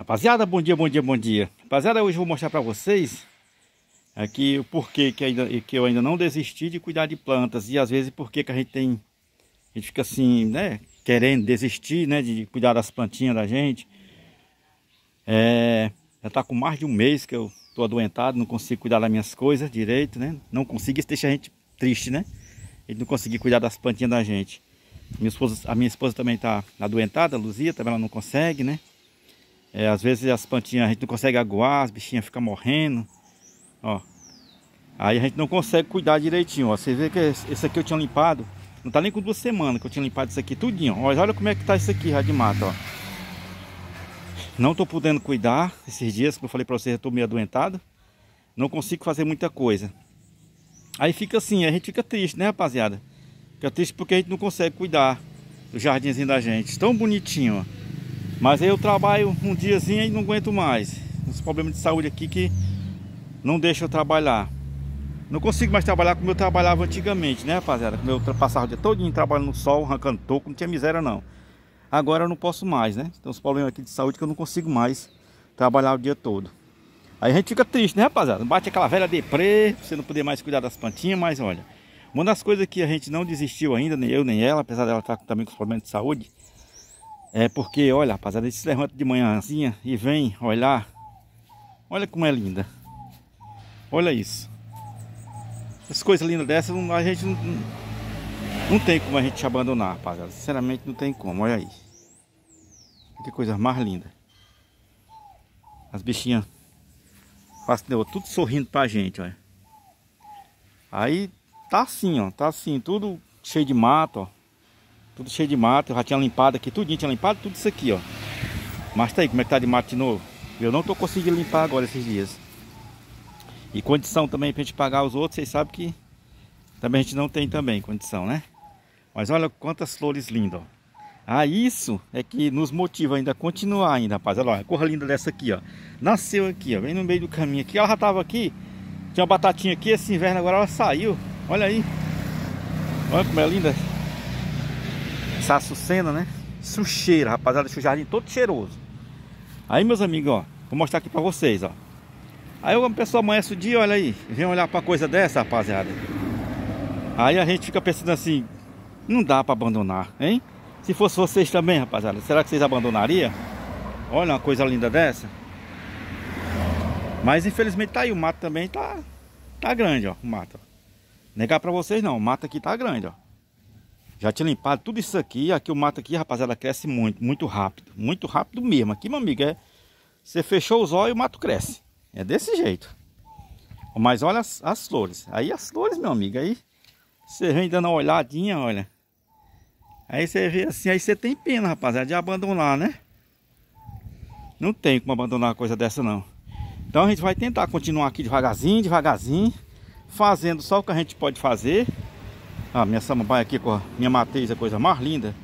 Rapaziada, bom dia, bom dia, bom dia. Rapaziada, hoje eu vou mostrar para vocês aqui o porquê que, ainda, que eu ainda não desisti de cuidar de plantas e às vezes porquê que a gente tem a gente fica assim, né, querendo desistir, né, de cuidar das plantinhas da gente. É, já tá com mais de um mês que eu tô adoentado, não consigo cuidar das minhas coisas direito, né? Não consigo, isso deixa a gente triste, né? Ele não conseguir cuidar das plantinhas da gente. Minha esposa, a minha esposa também tá adoentada, a Luzia, também ela não consegue, né? É, às vezes as plantinhas a gente não consegue aguar, as bichinhas ficam morrendo. Ó. Aí a gente não consegue cuidar direitinho, ó. Você vê que esse aqui eu tinha limpado. Não tá nem com duas semanas que eu tinha limpado isso aqui tudinho. Ó, olha como é que tá isso aqui já de mata, ó. Não tô podendo cuidar esses dias, como eu falei pra vocês, eu tô meio adoentado. Não consigo fazer muita coisa. Aí fica assim, a gente fica triste, né rapaziada? Fica triste porque a gente não consegue cuidar do jardinzinho da gente. Tão bonitinho, ó. Mas aí eu trabalho um diazinho e não aguento mais. Uns problemas de saúde aqui que não deixam eu trabalhar. Não consigo mais trabalhar como eu trabalhava antigamente, né, rapaziada? Como eu passava o dia todinho trabalhando no sol, arrancando toco, não tinha miséria não. Agora eu não posso mais, né? Tem uns problemas aqui de saúde que eu não consigo mais trabalhar o dia todo. Aí a gente fica triste, né, rapaziada? Bate aquela velha deprê, você não poder mais cuidar das plantinhas, mas olha. Uma das coisas que a gente não desistiu ainda, nem eu nem ela, apesar dela estar tá também com problemas de saúde, é porque, olha, rapaziada, se levanta de manhãzinha e vem olhar. Olha como é linda. Olha isso. As coisas lindas dessas a gente não, não tem como a gente abandonar, rapaziada. Sinceramente não tem como, olha aí. Que coisa mais linda. As bichinhas fascinou, tudo sorrindo pra gente, olha. Aí tá assim, ó. Tá assim, tudo cheio de mato, ó. Tudo cheio de mato, eu já tinha limpado aqui, tudinho tinha limpado, tudo isso aqui, ó. Mas tá aí, como é que tá de mato de novo? Eu não tô conseguindo limpar agora esses dias. E condição também pra gente pagar os outros, vocês sabem que também a gente não tem também condição, né? Mas olha quantas flores lindas, ó. Ah, isso é que nos motiva ainda a continuar ainda, rapaz. Olha lá, cor linda dessa aqui, ó. Nasceu aqui, ó, vem no meio do caminho aqui. Ela já tava aqui, tinha uma batatinha aqui, esse inverno agora ela saiu. Olha aí. Olha como é linda açucena, né? Sucheira, rapaziada, o jardim todo cheiroso. Aí, meus amigos, ó, vou mostrar aqui pra vocês, ó. Aí o pessoal amanhece o dia, olha aí, vem olhar pra coisa dessa, rapaziada. Aí a gente fica pensando assim, não dá pra abandonar, hein? Se fosse vocês também, rapaziada, será que vocês abandonariam? Olha uma coisa linda dessa. Mas infelizmente tá aí, o mato também tá, tá grande, ó, o mato. Negar pra vocês não, o mato aqui tá grande, ó. Já tinha limpado tudo isso aqui. Aqui o mato aqui, rapaziada, cresce muito, muito rápido. Muito rápido mesmo. Aqui, meu amigo, é... Você fechou os olhos e o mato cresce. É desse jeito. Mas olha as, as, flores. Aí as flores, meu amigo, aí você vem dando uma olhadinha, olha. Aí você vê assim, aí você tem pena, rapaziada, de abandonar, né? Não tem como abandonar uma coisa dessa, não. Então a gente vai tentar continuar aqui devagarzinho, devagarzinho. Fazendo só o que a gente pode fazer. A ah, minha samambaia aqui com a minha matriz é a coisa mais linda.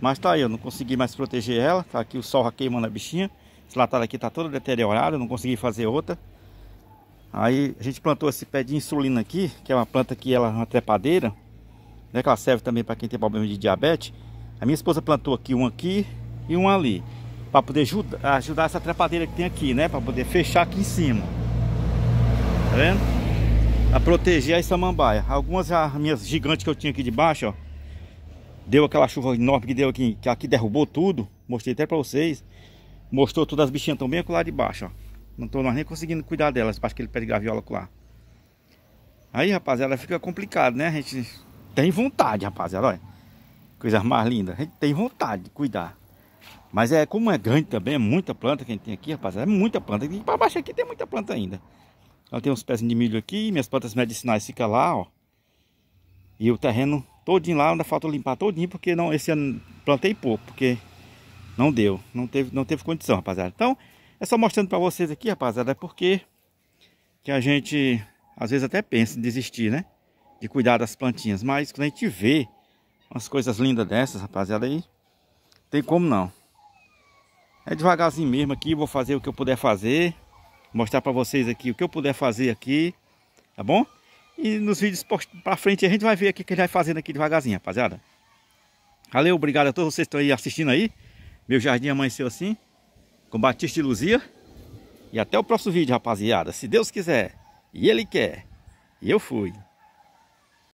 Mas tá aí, eu não consegui mais proteger ela. Tá aqui o sol já queimando a bichinha. Esse latado aqui tá todo deteriorado, não consegui fazer outra. Aí a gente plantou esse pé de insulina aqui, que é uma planta que ela é uma trepadeira. Né, que ela serve também para quem tem problema de diabetes. A minha esposa plantou aqui um aqui e um ali. Para poder ajudar, ajudar essa trepadeira que tem aqui, né? Para poder fechar aqui em cima. Tá vendo? a proteger a samambaia. Algumas ah, minhas gigantes que eu tinha aqui de baixo, ó, deu aquela chuva enorme que deu aqui, que aqui derrubou tudo. Mostrei até para vocês. Mostrou todas as bichinhas também bem lá de baixo, ó. Não tô nós nem conseguindo cuidar delas, que ele pé graviola gaviola lá. Aí, rapaziada, fica complicado, né? A gente tem vontade, rapaziada, olha. coisa mais linda. A gente tem vontade de cuidar. Mas é como é grande também, é muita planta que a gente tem aqui, rapaziada. É muita planta. E para baixo aqui tem muita planta ainda. Ela tem uns pezinhos de milho aqui, minhas plantas medicinais ficam lá, ó. E o terreno todinho lá, ainda falta limpar todinho, porque não, esse ano plantei pouco, porque não deu, não teve, não teve condição, rapaziada. Então, é só mostrando para vocês aqui, rapaziada, é porque que a gente às vezes até pensa em desistir, né? De cuidar das plantinhas, mas quando a gente vê umas coisas lindas dessas, rapaziada, aí tem como não. É devagarzinho mesmo aqui, vou fazer o que eu puder fazer mostrar para vocês aqui o que eu puder fazer aqui, tá bom? E nos vídeos para frente a gente vai ver aqui o que ele vai fazendo aqui devagarzinho, rapaziada. Valeu, obrigado a todos vocês que estão aí assistindo aí. Meu jardim amanheceu assim, com Batista e Luzia. E até o próximo vídeo, rapaziada. Se Deus quiser e Ele quer. E eu fui.